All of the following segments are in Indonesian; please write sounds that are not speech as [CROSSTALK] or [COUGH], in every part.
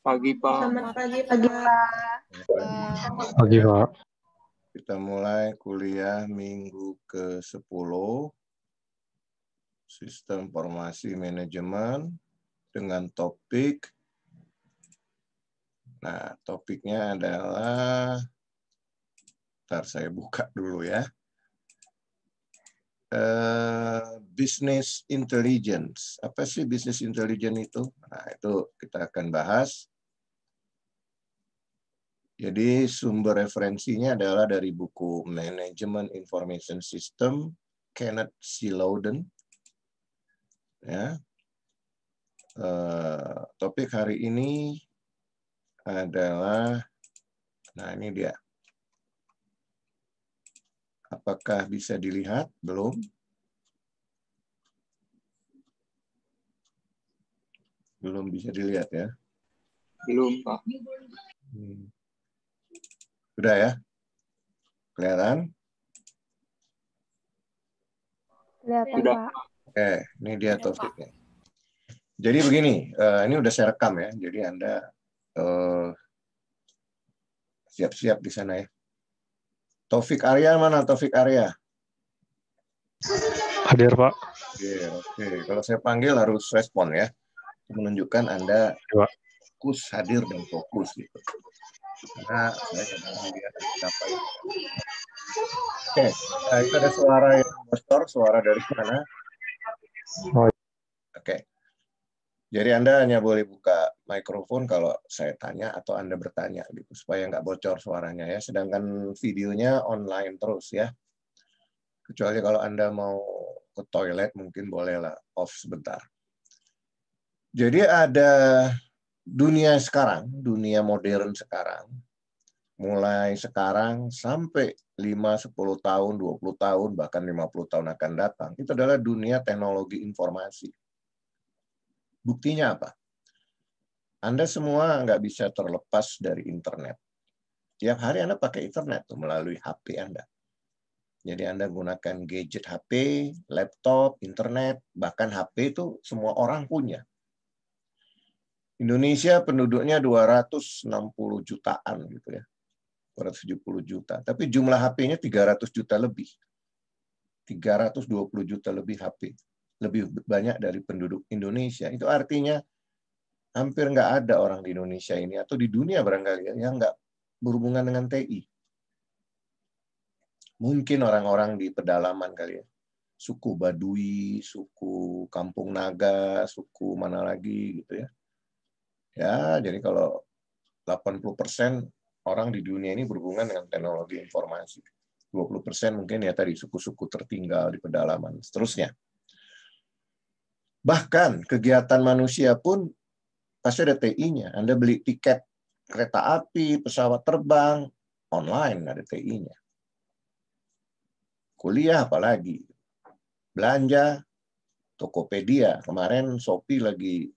pagi Pak. Selamat pagi Pak. Pagi, pagi Pak. Kita mulai kuliah minggu ke-10 Sistem Informasi Manajemen dengan topik Nah, topiknya adalah Ntar saya buka dulu ya. Uh, business intelligence. Apa sih business intelligence itu? Nah, itu kita akan bahas. Jadi sumber referensinya adalah dari buku Management Information System Kenneth C. Loudon. Ya. Eh, topik hari ini adalah, nah ini dia. Apakah bisa dilihat? Belum. Belum bisa dilihat ya? Belum, Pak. Hmm. Sudah ya? Kelihatan? Kelihatan, Pak. Oke, ini dia topiknya. Jadi begini, eh, ini udah saya rekam ya. Jadi Anda eh, siap-siap di sana ya. Taufik Arya mana Taufik Arya? Hadir Pak. Oke, oke. Kalau saya panggil harus respon ya. Menunjukkan Anda iya, fokus, hadir dan fokus gitu karena Oke, nah, itu ada suara yang bocor, suara dari mana? Oh, iya. Oke. Okay. Jadi Anda hanya boleh buka mikrofon kalau saya tanya atau Anda bertanya gitu supaya nggak bocor suaranya ya. Sedangkan videonya online terus ya. Kecuali kalau Anda mau ke toilet mungkin bolehlah off sebentar. Jadi ada dunia sekarang, dunia modern sekarang, mulai sekarang sampai 5, 10 tahun, 20 tahun, bahkan 50 tahun akan datang, itu adalah dunia teknologi informasi. Buktinya apa? Anda semua nggak bisa terlepas dari internet. Tiap hari Anda pakai internet tuh, melalui HP Anda. Jadi Anda gunakan gadget HP, laptop, internet, bahkan HP itu semua orang punya. Indonesia penduduknya 260 jutaan gitu ya. 270 juta. Tapi jumlah HP-nya 300 juta lebih. 320 juta lebih HP. Lebih banyak dari penduduk Indonesia. Itu artinya hampir nggak ada orang di Indonesia ini atau di dunia barangkali ya, yang nggak berhubungan dengan TI. Mungkin orang-orang di pedalaman kali ya. Suku Badui, suku Kampung Naga, suku mana lagi gitu ya Ya, jadi kalau 80% orang di dunia ini berhubungan dengan teknologi informasi. 20% mungkin ya tadi suku-suku tertinggal di pedalaman, seterusnya. Bahkan kegiatan manusia pun pasti ada TI-nya. Anda beli tiket kereta api, pesawat terbang, online ada TI-nya. Kuliah apalagi. Belanja, Tokopedia. Kemarin Shopee lagi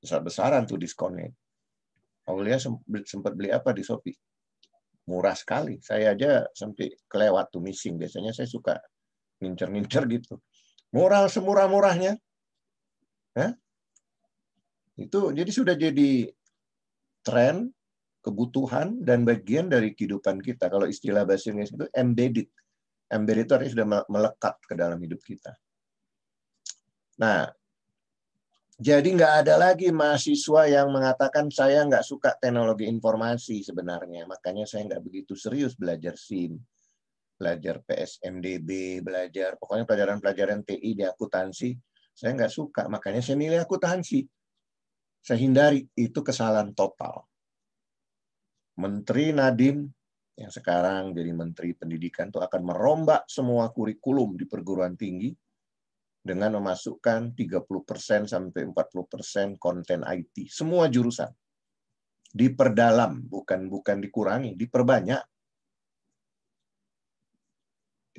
besar-besaran tuh diskonnya. Aulia sempat beli apa di Shopee? Murah sekali. Saya aja sampai kelewat tuh missing. Biasanya saya suka ngincer-ngincer gitu. Murah semurah-murahnya. Hah? Itu jadi sudah jadi tren, kebutuhan, dan bagian dari kehidupan kita. Kalau istilah bahasa Inggris itu embedded. Embedded itu artinya sudah melekat ke dalam hidup kita. Nah, jadi nggak ada lagi mahasiswa yang mengatakan saya nggak suka teknologi informasi sebenarnya. Makanya saya nggak begitu serius belajar SIM, belajar PSMDB, belajar pokoknya pelajaran-pelajaran TI di akuntansi. Saya nggak suka, makanya saya milih akuntansi. Saya hindari itu kesalahan total. Menteri Nadim yang sekarang jadi Menteri Pendidikan itu akan merombak semua kurikulum di perguruan tinggi dengan memasukkan 30% sampai 40% konten IT. Semua jurusan. Diperdalam, bukan bukan dikurangi, diperbanyak.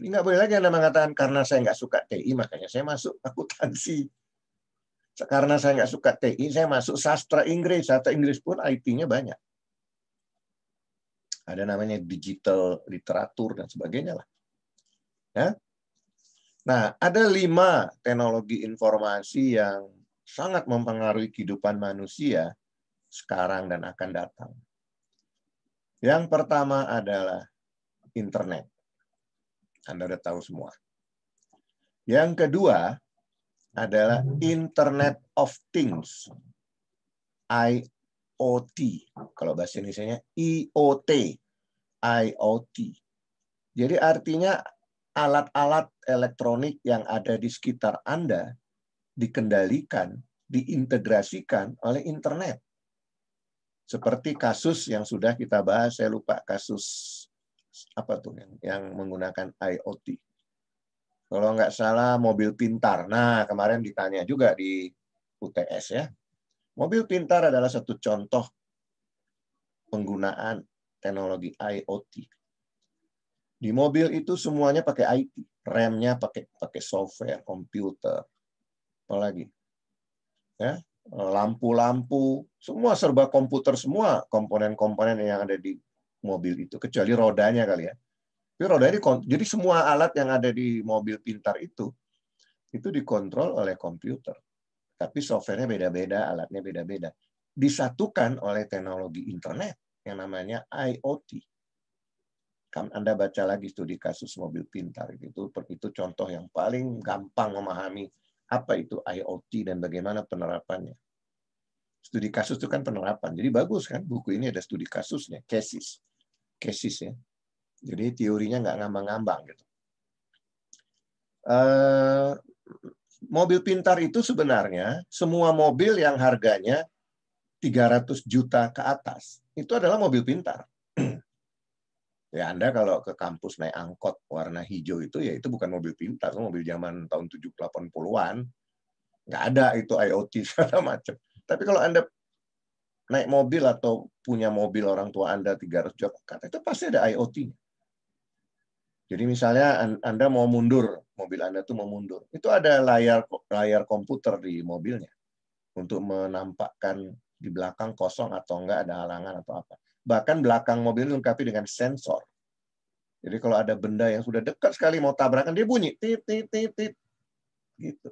ini nggak boleh lagi Anda mengatakan karena saya nggak suka TI, makanya saya masuk akuntansi. Karena saya nggak suka TI, saya masuk sastra Inggris. Sastra Inggris pun IT-nya banyak ada namanya digital literatur dan sebagainya lah. Ya. Nah, ada lima teknologi informasi yang sangat mempengaruhi kehidupan manusia sekarang dan akan datang. Yang pertama adalah internet. Anda sudah tahu semua. Yang kedua adalah Internet of Things. IoT. Kalau bahasa Indonesia-nya IoT. IoT. Jadi artinya alat-alat elektronik yang ada di sekitar Anda dikendalikan, diintegrasikan oleh internet. Seperti kasus yang sudah kita bahas, saya lupa kasus apa tuh yang, yang menggunakan IoT. Kalau nggak salah mobil pintar. Nah, kemarin ditanya juga di UTS ya. Mobil pintar adalah satu contoh penggunaan teknologi IoT di mobil itu semuanya pakai IT, remnya pakai pakai software, komputer, apalagi, ya lampu-lampu, semua serba komputer semua komponen-komponen yang ada di mobil itu, kecuali rodanya kali ya. Tapi rodanya ini jadi semua alat yang ada di mobil pintar itu itu dikontrol oleh komputer. Tapi softwarenya beda-beda, alatnya beda-beda. Disatukan oleh teknologi internet yang namanya IoT. Kan Anda baca lagi studi kasus mobil pintar itu itu contoh yang paling gampang memahami apa itu IoT dan bagaimana penerapannya. Studi kasus itu kan penerapan. Jadi bagus kan buku ini ada studi kasusnya, cases. Cases ya. Jadi teorinya nggak ngambang-ngambang gitu. Uh, mobil pintar itu sebenarnya semua mobil yang harganya 300 juta ke atas itu adalah mobil pintar Ya Anda kalau ke kampus naik angkot warna hijau itu ya itu bukan mobil pintar, itu mobil zaman tahun 70-80-an. Nggak ada itu IoT [LAUGHS] segala macam. Tapi kalau Anda naik mobil atau punya mobil orang tua Anda 300 juta kata itu pasti ada IoT-nya. Jadi misalnya Anda mau mundur, mobil Anda tuh mau mundur. Itu ada layar layar komputer di mobilnya untuk menampakkan di belakang kosong atau enggak ada halangan atau apa. Bahkan belakang mobil dilengkapi dengan sensor. Jadi kalau ada benda yang sudah dekat sekali mau tabrakan dia bunyi tit tit tit tit gitu.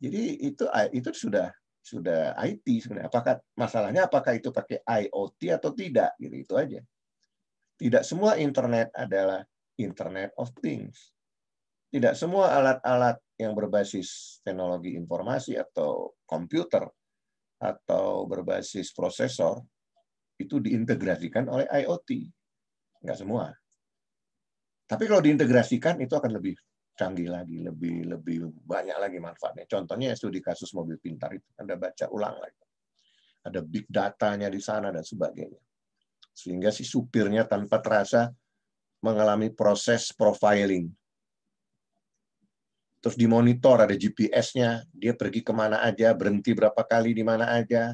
Jadi itu eh, itu sudah sudah IT sebenarnya. Apakah masalahnya apakah itu pakai IoT atau tidak gitu itu aja. Tidak semua internet adalah Internet of Things. Tidak semua alat-alat yang berbasis teknologi informasi atau komputer atau berbasis prosesor itu diintegrasikan oleh IoT. Nggak semua. Tapi kalau diintegrasikan itu akan lebih canggih lagi, lebih lebih banyak lagi manfaatnya. Contohnya itu di kasus mobil pintar itu Anda baca ulang lagi. Ada big datanya di sana dan sebagainya. Sehingga si supirnya tanpa terasa mengalami proses profiling. Terus dimonitor ada GPS-nya, dia pergi kemana aja, berhenti berapa kali di mana aja,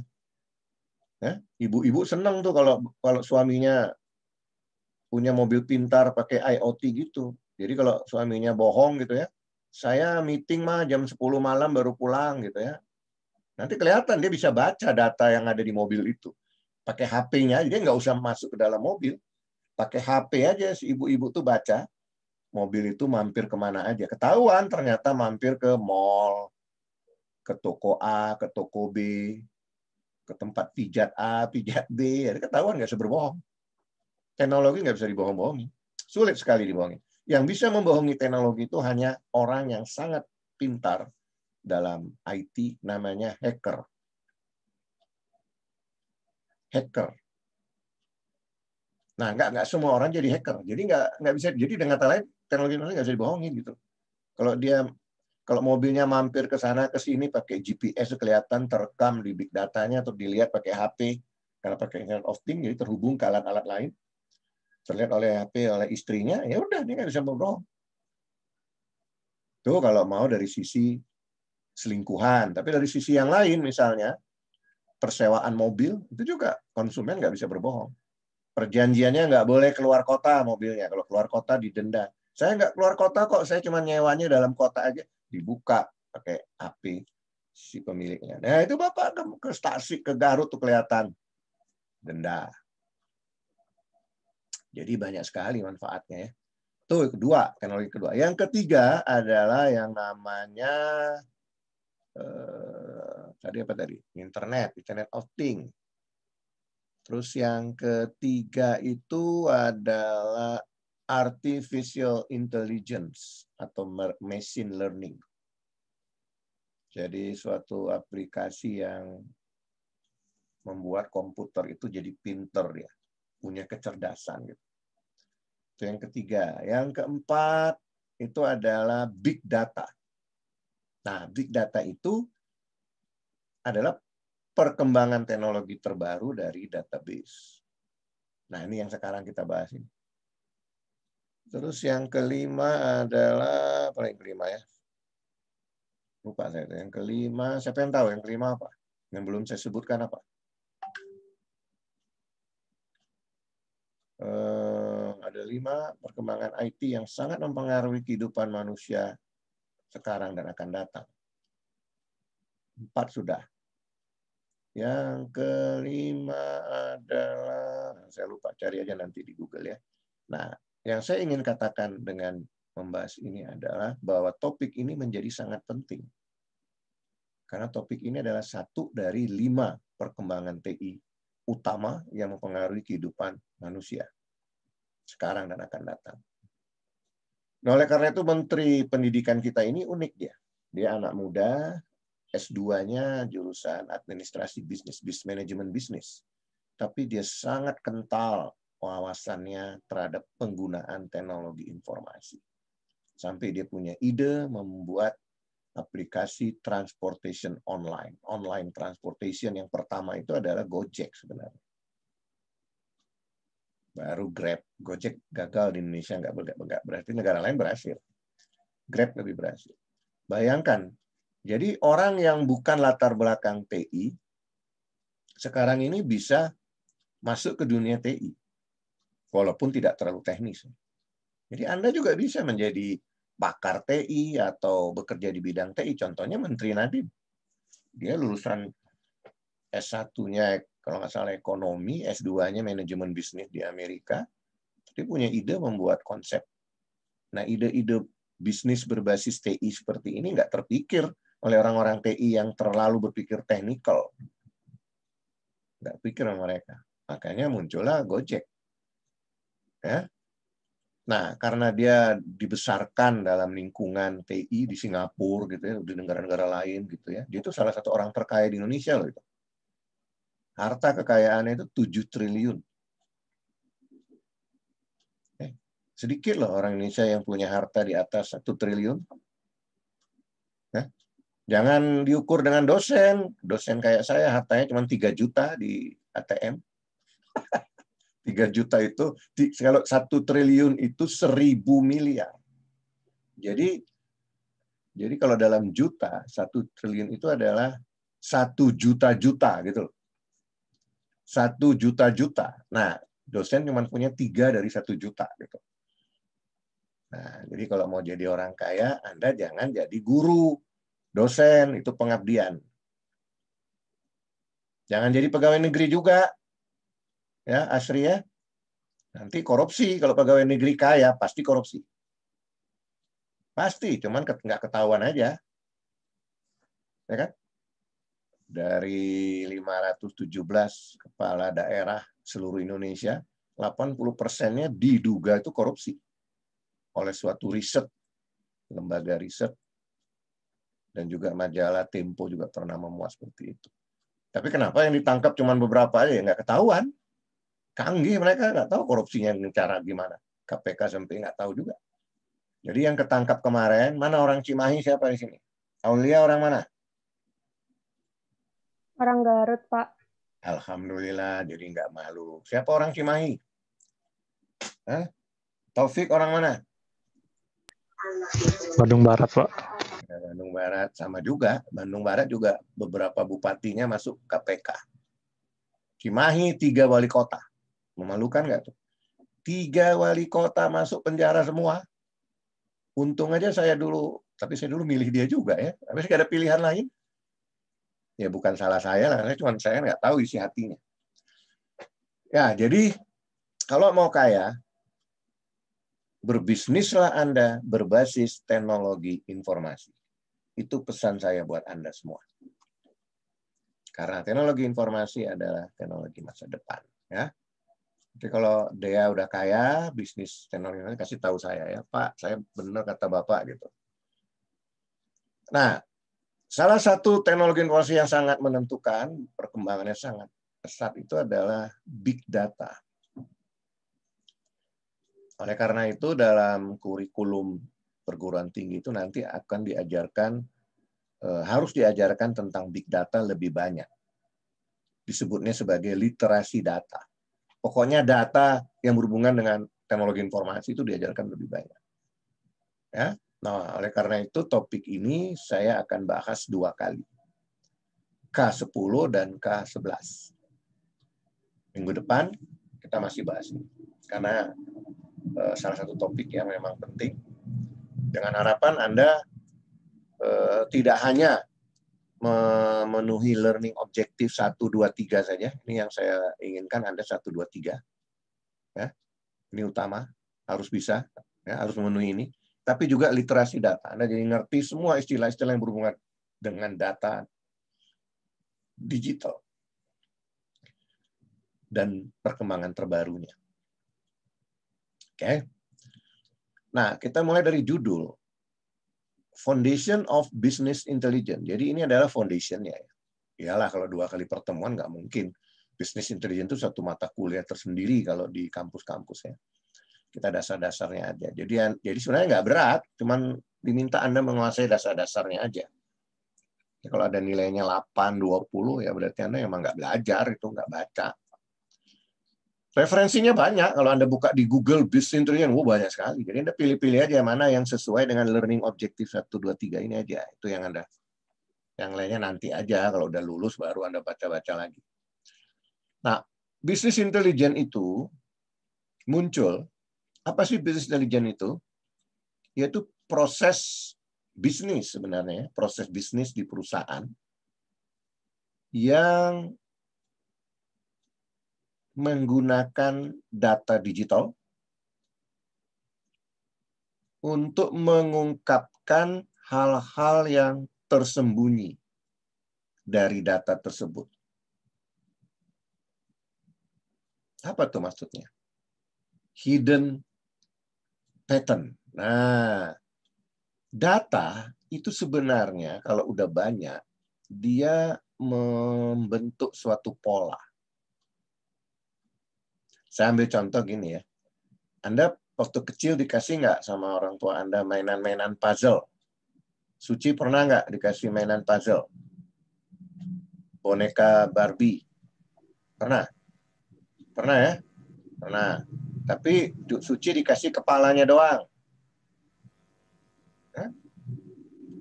Ya, ibu-ibu seneng tuh kalau kalau suaminya punya mobil pintar pakai IoT gitu. Jadi kalau suaminya bohong gitu ya, saya meeting mah jam 10 malam baru pulang gitu ya. Nanti kelihatan dia bisa baca data yang ada di mobil itu. Pakai HP-nya dia nggak usah masuk ke dalam mobil. Pakai HP aja si ibu-ibu tuh baca mobil itu mampir kemana aja. Ketahuan ternyata mampir ke mall, ke toko A, ke toko B, ke tempat pijat A, pijat B, ya, ketahuan nggak bisa berbohong. Teknologi nggak bisa dibohong-bohongi. Sulit sekali dibohongi. Yang bisa membohongi teknologi itu hanya orang yang sangat pintar dalam IT namanya hacker. Hacker. Nah, nggak nggak semua orang jadi hacker. Jadi nggak nggak bisa. Jadi dengan kata lain teknologi nggak bisa dibohongin gitu. Kalau dia kalau mobilnya mampir ke sana ke sini pakai GPS kelihatan terekam di big datanya atau dilihat pakai HP karena pakai internet of thing jadi terhubung ke alat-alat lain. Terlihat oleh HP oleh istrinya, ya udah dia nggak bisa bohong. Itu kalau mau dari sisi selingkuhan. Tapi dari sisi yang lain misalnya, persewaan mobil, itu juga konsumen nggak bisa berbohong. Perjanjiannya nggak boleh keluar kota mobilnya. Kalau keluar kota didenda. Saya nggak keluar kota kok, saya cuma nyewanya dalam kota aja dibuka pakai api si pemiliknya. Nah itu bapak ke, ke stasi ke Garut tuh kelihatan denda. Jadi banyak sekali manfaatnya ya. Itu kedua, teknologi kedua. Yang ketiga adalah yang namanya eh, tadi apa tadi? Internet, Internet of Things. Terus yang ketiga itu adalah artificial intelligence atau machine learning. Jadi suatu aplikasi yang membuat komputer itu jadi pinter ya, punya kecerdasan gitu. Itu yang ketiga. Yang keempat itu adalah big data. Nah, big data itu adalah perkembangan teknologi terbaru dari database. Nah, ini yang sekarang kita bahas ini. Terus yang kelima adalah apa yang kelima ya? Lupa saya. Yang kelima, siapa yang tahu yang kelima apa? Yang belum saya sebutkan apa? Eh, ada lima perkembangan IT yang sangat mempengaruhi kehidupan manusia sekarang dan akan datang. Empat sudah. Yang kelima adalah, saya lupa cari aja nanti di Google ya. Nah, yang saya ingin katakan dengan membahas ini adalah bahwa topik ini menjadi sangat penting. Karena topik ini adalah satu dari lima perkembangan TI utama yang mempengaruhi kehidupan manusia sekarang dan akan datang. Nah, oleh karena itu Menteri Pendidikan kita ini unik dia. Dia anak muda, S2-nya jurusan Administrasi Bisnis, bisnis manajemen Bisnis. Tapi dia sangat kental wawasannya terhadap penggunaan teknologi informasi. Sampai dia punya ide membuat aplikasi transportation online. Online transportation yang pertama itu adalah Gojek sebenarnya. Baru Grab. Gojek gagal di Indonesia, nggak ber Berarti negara lain berhasil. Grab lebih berhasil. Bayangkan, jadi orang yang bukan latar belakang TI, sekarang ini bisa masuk ke dunia TI walaupun tidak terlalu teknis. Jadi Anda juga bisa menjadi pakar TI atau bekerja di bidang TI. Contohnya Menteri Nadiem. Dia lulusan S1-nya kalau nggak salah ekonomi, S2-nya manajemen bisnis di Amerika. Dia punya ide membuat konsep. Nah, ide-ide bisnis berbasis TI seperti ini nggak terpikir oleh orang-orang TI yang terlalu berpikir teknikal. Nggak pikir mereka. Makanya muncullah Gojek Ya. Nah, karena dia dibesarkan dalam lingkungan TI di Singapura gitu ya, di negara-negara lain gitu ya. Dia itu salah satu orang terkaya di Indonesia loh itu. Harta kekayaannya itu 7 triliun. Eh, sedikit loh orang Indonesia yang punya harta di atas 1 triliun. Eh, jangan diukur dengan dosen. Dosen kayak saya hartanya cuma 3 juta di ATM. [LAUGHS] 3 juta itu kalau satu triliun itu seribu miliar. Jadi jadi kalau dalam juta satu triliun itu adalah satu juta juta gitu loh. Satu juta juta. Nah dosen cuma punya tiga dari satu juta gitu. Nah jadi kalau mau jadi orang kaya Anda jangan jadi guru, dosen itu pengabdian. Jangan jadi pegawai negeri juga, ya Asri ya. Nanti korupsi kalau pegawai negeri kaya pasti korupsi. Pasti, cuman nggak ketahuan aja. Ya kan? Dari 517 kepala daerah seluruh Indonesia, 80 persennya diduga itu korupsi oleh suatu riset, lembaga riset, dan juga majalah Tempo juga pernah memuat seperti itu. Tapi kenapa yang ditangkap cuma beberapa aja ya nggak ketahuan? canggih mereka nggak tahu korupsinya cara gimana. KPK sampai nggak tahu juga. Jadi yang ketangkap kemarin, mana orang Cimahi siapa di sini? Aulia orang mana? Orang Garut, Pak. Alhamdulillah, jadi nggak malu. Siapa orang Cimahi? Hah? Taufik orang mana? Bandung Barat, Pak. Ya, Bandung Barat sama juga. Bandung Barat juga beberapa bupatinya masuk KPK. Cimahi tiga wali kota. Memalukan nggak tuh? Tiga wali kota masuk penjara semua. Untung aja saya dulu, tapi saya dulu milih dia juga ya. Tapi saya ada pilihan lain. Ya bukan salah saya lah, saya cuma saya kan nggak tahu isi hatinya. Ya jadi kalau mau kaya, berbisnislah Anda berbasis teknologi informasi. Itu pesan saya buat Anda semua. Karena teknologi informasi adalah teknologi masa depan. Ya. Jadi kalau dia udah kaya, bisnis teknologi kasih tahu saya ya, Pak, saya benar kata Bapak gitu. Nah, salah satu teknologi informasi yang sangat menentukan perkembangannya sangat pesat itu adalah big data. Oleh karena itu dalam kurikulum perguruan tinggi itu nanti akan diajarkan eh, harus diajarkan tentang big data lebih banyak. Disebutnya sebagai literasi data. Pokoknya data yang berhubungan dengan teknologi informasi itu diajarkan lebih banyak. Ya. Nah, oleh karena itu topik ini saya akan bahas dua kali. K10 dan K11. Minggu depan kita masih bahas ini. Karena eh, salah satu topik yang memang penting. Dengan harapan Anda eh, tidak hanya memenuhi learning objective 1, 2, 3 saja. Ini yang saya inginkan Anda 1, 2, 3. Ya. Ini utama, harus bisa, ya, harus memenuhi ini. Tapi juga literasi data. Anda jadi ngerti semua istilah-istilah yang berhubungan dengan data digital dan perkembangan terbarunya. Oke. Okay. Nah, kita mulai dari judul foundation of business intelligence. Jadi ini adalah foundationnya ya. Iyalah kalau dua kali pertemuan nggak mungkin. Business intelligence itu satu mata kuliah tersendiri kalau di kampus-kampus ya. Kita dasar-dasarnya aja. Jadi jadi sebenarnya nggak berat, cuman diminta Anda menguasai dasar-dasarnya aja. Ya, kalau ada nilainya 8, 20 ya berarti Anda emang nggak belajar, itu nggak baca. Referensinya banyak. Kalau Anda buka di Google Business Intelligence, wow, banyak sekali. Jadi Anda pilih-pilih aja mana yang sesuai dengan learning objective satu dua tiga ini aja. Itu yang Anda. Yang lainnya nanti aja. Kalau udah lulus baru Anda baca-baca lagi. Nah, Business Intelligence itu muncul. Apa sih Business Intelligence itu? Yaitu proses bisnis sebenarnya. Ya. Proses bisnis di perusahaan yang menggunakan data digital untuk mengungkapkan hal-hal yang tersembunyi dari data tersebut. Apa tuh maksudnya? Hidden pattern. Nah, data itu sebenarnya kalau udah banyak, dia membentuk suatu pola saya ambil contoh gini ya. Anda waktu kecil dikasih nggak sama orang tua Anda mainan-mainan puzzle? Suci pernah nggak dikasih mainan puzzle? Boneka Barbie? Pernah? Pernah ya? Pernah. Tapi Suci dikasih kepalanya doang.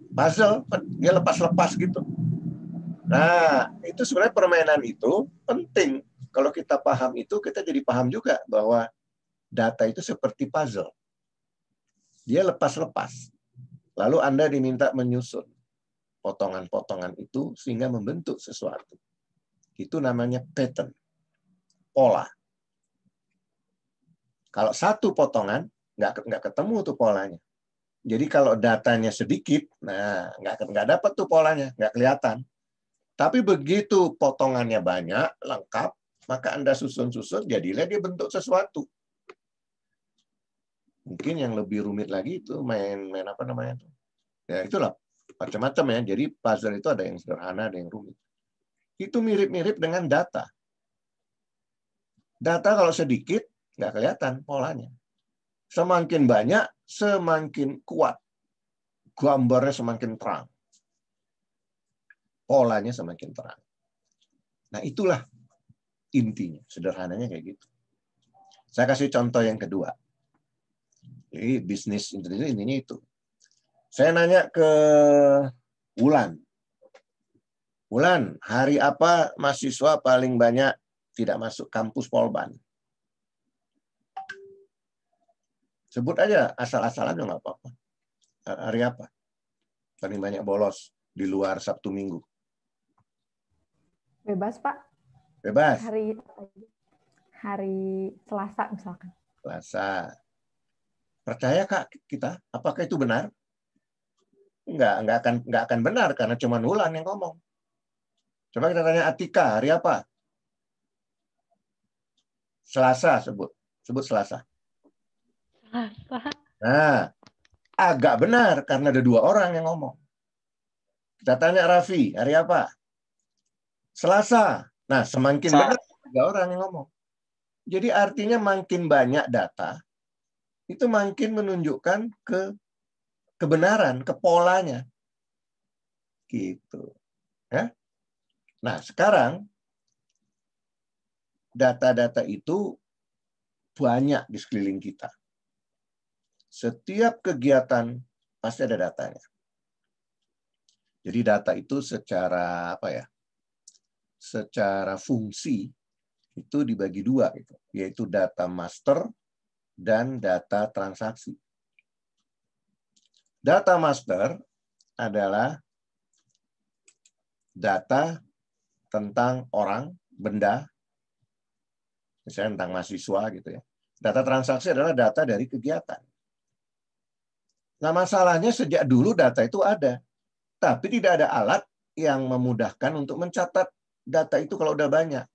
Puzzle, dia lepas-lepas gitu. Nah, itu sebenarnya permainan itu penting kalau kita paham itu, kita jadi paham juga bahwa data itu seperti puzzle. Dia lepas-lepas. Lalu Anda diminta menyusun potongan-potongan itu sehingga membentuk sesuatu. Itu namanya pattern, pola. Kalau satu potongan, nggak nggak ketemu tuh polanya. Jadi kalau datanya sedikit, nah nggak nggak dapat tuh polanya, nggak kelihatan. Tapi begitu potongannya banyak, lengkap, maka Anda susun-susun, jadilah dia bentuk sesuatu. Mungkin yang lebih rumit lagi itu main main apa namanya itu. Ya itulah macam-macam ya. Jadi puzzle itu ada yang sederhana, ada yang rumit. Itu mirip-mirip dengan data. Data kalau sedikit nggak kelihatan polanya. Semakin banyak, semakin kuat. Gambarnya semakin terang. Polanya semakin terang. Nah, itulah intinya. Sederhananya kayak gitu. Saya kasih contoh yang kedua. Jadi bisnis intinya ini itu. Saya nanya ke Wulan. Wulan, hari apa mahasiswa paling banyak tidak masuk kampus Polban? Sebut aja asal-asalan nggak apa-apa. Hari apa? Paling banyak bolos di luar Sabtu Minggu. Bebas, Pak. Bebas. Hari hari Selasa misalkan. Selasa. Percaya kak kita? Apakah itu benar? Enggak, enggak akan enggak akan benar karena cuma Nulan yang ngomong. Coba kita tanya Atika, hari apa? Selasa sebut. Sebut Selasa. Selasa. Nah, agak benar karena ada dua orang yang ngomong. Kita tanya Raffi, hari apa? Selasa. Nah, semakin Sa banyak tiga orang yang ngomong. Jadi artinya makin banyak data, itu makin menunjukkan ke kebenaran, ke polanya. Gitu. Ya? Nah, sekarang data-data itu banyak di sekeliling kita. Setiap kegiatan pasti ada datanya. Jadi data itu secara apa ya? secara fungsi itu dibagi dua, gitu, yaitu data master dan data transaksi. Data master adalah data tentang orang, benda, misalnya tentang mahasiswa gitu ya. Data transaksi adalah data dari kegiatan. Nah masalahnya sejak dulu data itu ada, tapi tidak ada alat yang memudahkan untuk mencatat data itu kalau udah banyak,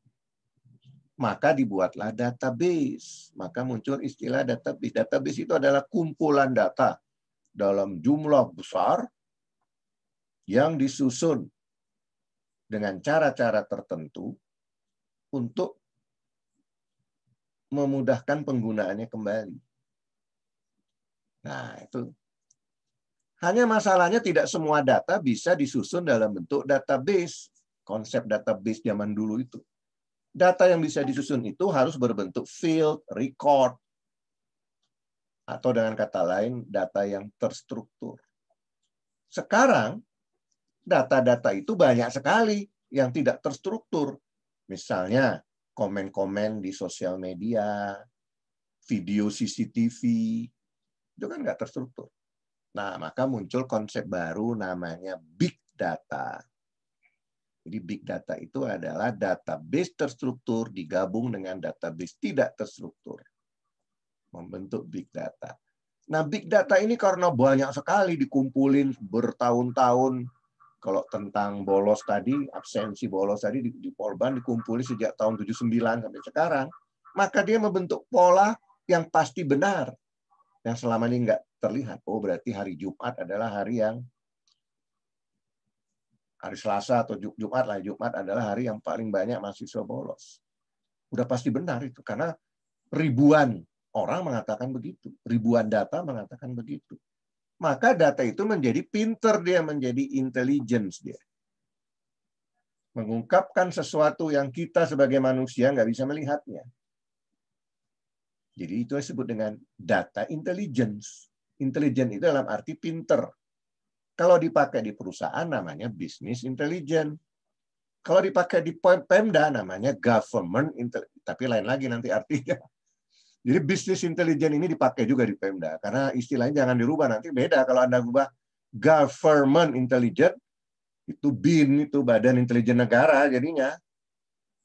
maka dibuatlah database. Maka muncul istilah database. Database itu adalah kumpulan data dalam jumlah besar yang disusun dengan cara-cara tertentu untuk memudahkan penggunaannya kembali. Nah, itu hanya masalahnya tidak semua data bisa disusun dalam bentuk database konsep database zaman dulu itu. Data yang bisa disusun itu harus berbentuk field, record, atau dengan kata lain data yang terstruktur. Sekarang data-data itu banyak sekali yang tidak terstruktur. Misalnya komen-komen di sosial media, video CCTV, itu kan nggak terstruktur. Nah, maka muncul konsep baru namanya big data. Jadi big data itu adalah database terstruktur digabung dengan database tidak terstruktur. Membentuk big data. Nah, big data ini karena banyak sekali dikumpulin bertahun-tahun. Kalau tentang bolos tadi, absensi bolos tadi di, di Polban dikumpulin sejak tahun 79 sampai sekarang. Maka dia membentuk pola yang pasti benar. Yang selama ini nggak terlihat. Oh, berarti hari Jumat adalah hari yang hari Selasa atau Jumat lah. Jumat adalah hari yang paling banyak mahasiswa bolos. Udah pasti benar itu karena ribuan orang mengatakan begitu, ribuan data mengatakan begitu. Maka data itu menjadi pinter dia, menjadi intelligence dia. Mengungkapkan sesuatu yang kita sebagai manusia nggak bisa melihatnya. Jadi itu disebut dengan data intelligence. Intelligence itu dalam arti pinter kalau dipakai di perusahaan namanya business intelligence. Kalau dipakai di Pemda namanya government intelligence. Tapi lain lagi nanti artinya. [LAUGHS] Jadi business intelligence ini dipakai juga di Pemda karena istilahnya jangan dirubah nanti beda kalau Anda ubah government intelligent itu BIN itu Badan Intelijen Negara jadinya.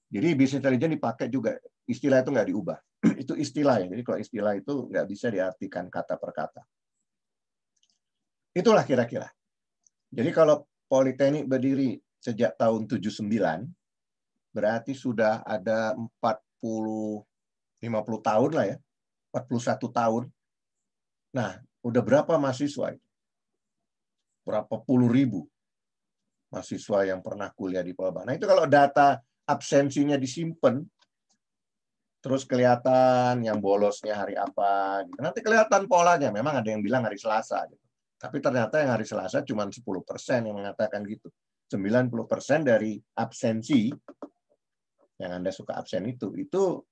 Jadi business intelligence dipakai juga istilah itu nggak diubah. [CLEARS THROAT] itu istilah ya. Jadi kalau istilah itu nggak bisa diartikan kata per kata. Itulah kira-kira. Jadi kalau Politeknik berdiri sejak tahun 79, berarti sudah ada 40 50 tahun lah ya. 41 tahun. Nah, udah berapa mahasiswa Berapa puluh ribu mahasiswa yang pernah kuliah di Polban. Nah, itu kalau data absensinya disimpan terus kelihatan yang bolosnya hari apa gitu. Nanti kelihatan polanya. Memang ada yang bilang hari Selasa gitu. Tapi ternyata yang hari Selasa cuma 10% yang mengatakan gitu. 90% dari absensi yang Anda suka absen itu, itu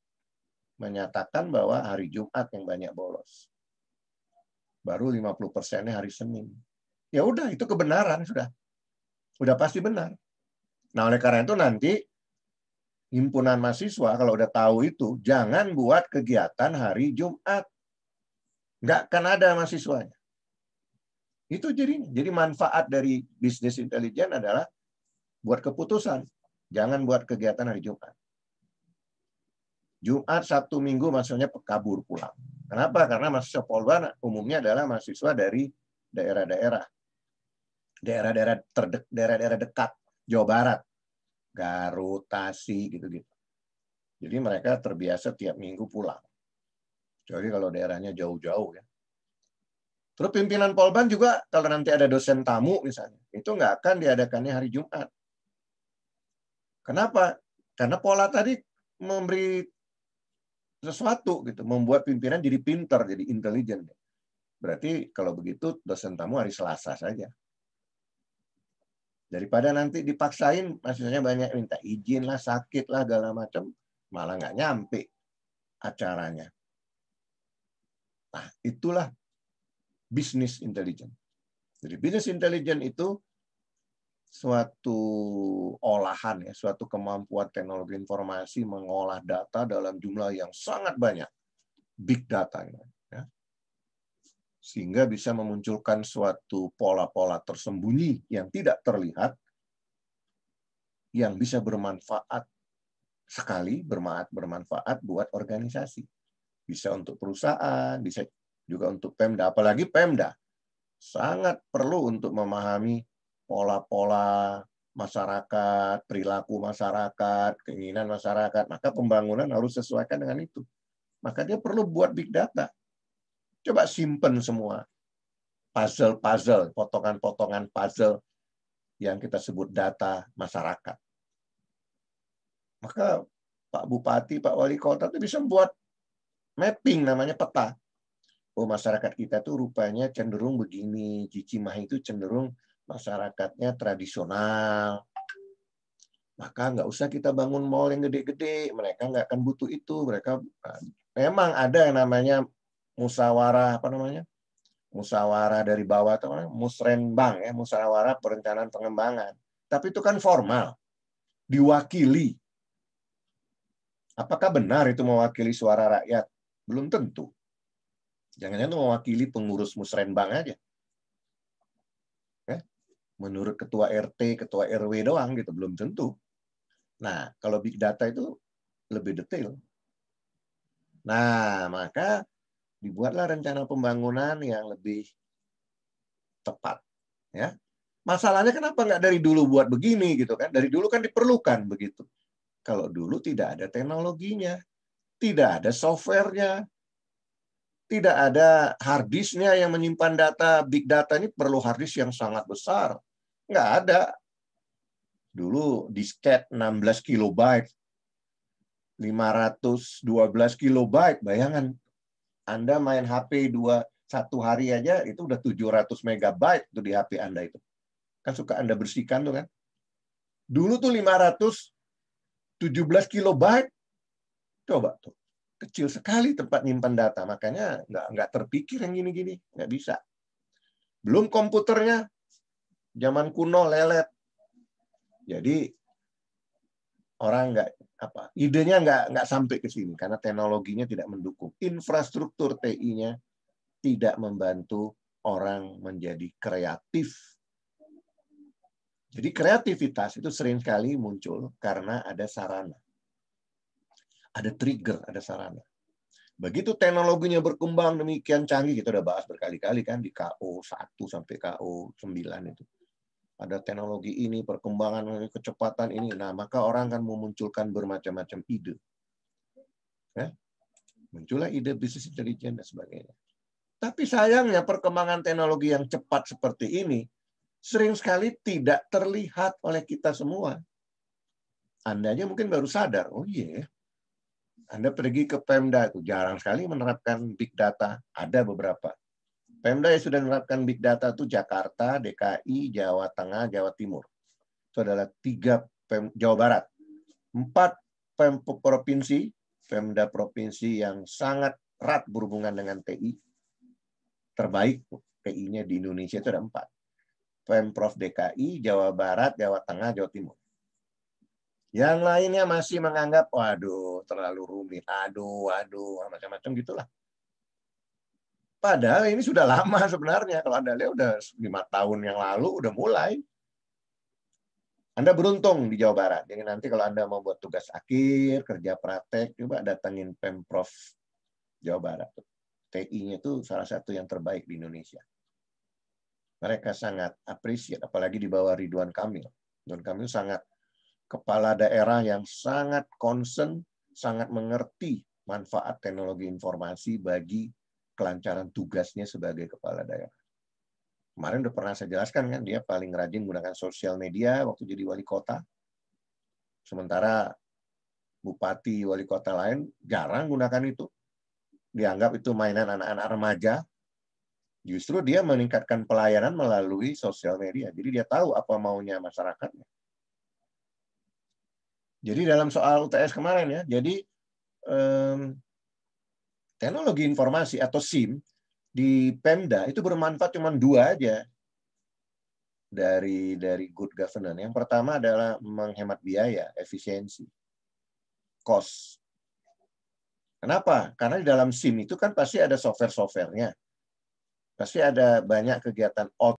menyatakan bahwa hari Jumat yang banyak bolos. Baru 50 persennya hari Senin. Ya udah, itu kebenaran sudah. Udah pasti benar. Nah, oleh karena itu nanti himpunan mahasiswa kalau udah tahu itu, jangan buat kegiatan hari Jumat. Nggak akan ada mahasiswanya. Itu jadi jadi manfaat dari bisnis intelijen adalah buat keputusan, jangan buat kegiatan hari Jumat. Jumat, satu Minggu maksudnya kabur pulang. Kenapa? Karena mahasiswa Polban umumnya adalah mahasiswa dari daerah-daerah. Daerah-daerah terdek, daerah-daerah dekat Jawa Barat, Garut, Tasik gitu-gitu. Jadi mereka terbiasa tiap minggu pulang. Jadi kalau daerahnya jauh-jauh ya, Terus pimpinan Polban juga kalau nanti ada dosen tamu misalnya, itu nggak akan diadakannya hari Jumat. Kenapa? Karena pola tadi memberi sesuatu gitu, membuat pimpinan jadi pintar, jadi intelijen. Berarti kalau begitu dosen tamu hari Selasa saja. Daripada nanti dipaksain, maksudnya banyak minta izin lah, sakit lah, segala macam, malah nggak nyampe acaranya. Nah, itulah business intelligence. Jadi business intelligence itu suatu olahan ya, suatu kemampuan teknologi informasi mengolah data dalam jumlah yang sangat banyak, big data ya. Sehingga bisa memunculkan suatu pola-pola tersembunyi yang tidak terlihat yang bisa bermanfaat sekali bermanfaat bermanfaat buat organisasi. Bisa untuk perusahaan, bisa juga untuk Pemda. Apalagi Pemda sangat perlu untuk memahami pola-pola masyarakat, perilaku masyarakat, keinginan masyarakat. Maka pembangunan harus sesuaikan dengan itu. Maka dia perlu buat big data. Coba simpen semua puzzle-puzzle, potongan-potongan puzzle yang kita sebut data masyarakat. Maka Pak Bupati, Pak Wali Kota itu bisa membuat mapping namanya peta oh masyarakat kita tuh rupanya cenderung begini, mah itu cenderung masyarakatnya tradisional. Maka nggak usah kita bangun mall yang gede-gede, mereka nggak akan butuh itu. Mereka ah, memang ada yang namanya musawarah apa namanya? musawarah dari bawah atau musrenbang ya, musawarah perencanaan pengembangan. Tapi itu kan formal, diwakili. Apakah benar itu mewakili suara rakyat? Belum tentu. Jangan-jangan itu mewakili pengurus musrenbang aja. Eh, menurut ketua RT, ketua RW doang gitu, belum tentu. Nah, kalau big data itu lebih detail. Nah, maka dibuatlah rencana pembangunan yang lebih tepat. Ya, masalahnya kenapa nggak dari dulu buat begini gitu kan? Dari dulu kan diperlukan begitu. Kalau dulu tidak ada teknologinya, tidak ada softwarenya, tidak ada harddisknya yang menyimpan data big data ini perlu harddisk yang sangat besar nggak ada dulu disket 16 kilobyte 512 kilobyte bayangan anda main HP dua satu hari aja itu udah 700 megabyte tuh di HP anda itu kan suka anda bersihkan tuh kan dulu tuh 517 kilobyte coba tuh kecil sekali tempat nyimpan data, makanya nggak nggak terpikir yang gini-gini, nggak bisa. Belum komputernya, zaman kuno lelet. Jadi orang nggak apa idenya nggak nggak sampai ke sini karena teknologinya tidak mendukung infrastruktur TI-nya tidak membantu orang menjadi kreatif jadi kreativitas itu sering sekali muncul karena ada sarana ada trigger, ada sarana. Begitu teknologinya berkembang demikian canggih, kita udah bahas berkali-kali kan di KO 1 sampai KO 9 itu. Ada teknologi ini, perkembangan kecepatan ini. Nah, maka orang akan memunculkan bermacam-macam ide. Ya? Muncullah ide bisnis intelijen dan sebagainya. Tapi sayangnya perkembangan teknologi yang cepat seperti ini sering sekali tidak terlihat oleh kita semua. Andanya mungkin baru sadar, oh iya, yeah, anda pergi ke Pemda itu jarang sekali menerapkan big data, ada beberapa. Pemda yang sudah menerapkan big data itu Jakarta, DKI, Jawa Tengah, Jawa Timur. Itu adalah tiga Pem, Jawa Barat. Empat Pem, provinsi, Pemda provinsi yang sangat erat berhubungan dengan TI. Terbaik TI-nya di Indonesia itu ada empat. Pemprov DKI, Jawa Barat, Jawa Tengah, Jawa Timur yang lainnya masih menganggap, waduh, terlalu rumit, aduh, waduh, macam-macam gitulah. Padahal ini sudah [LAUGHS] lama sebenarnya. Kalau Anda lihat udah lima tahun yang lalu udah mulai. Anda beruntung di Jawa Barat. Jadi nanti kalau Anda mau buat tugas akhir, kerja praktek, coba datangin Pemprov Jawa Barat. TI-nya itu salah satu yang terbaik di Indonesia. Mereka sangat appreciate, apalagi di bawah Ridwan Kamil. Ridwan Kamil sangat kepala daerah yang sangat concern, sangat mengerti manfaat teknologi informasi bagi kelancaran tugasnya sebagai kepala daerah. Kemarin udah pernah saya jelaskan kan, dia paling rajin menggunakan sosial media waktu jadi wali kota. Sementara bupati, wali kota lain jarang menggunakan itu. Dianggap itu mainan anak-anak remaja. Justru dia meningkatkan pelayanan melalui sosial media. Jadi dia tahu apa maunya masyarakatnya jadi dalam soal UTS kemarin ya, jadi um, teknologi informasi atau SIM di Pemda itu bermanfaat cuma dua aja dari dari good governance. Yang pertama adalah menghemat biaya, efisiensi, cost. Kenapa? Karena di dalam SIM itu kan pasti ada software-softwarenya. Pasti ada banyak kegiatan out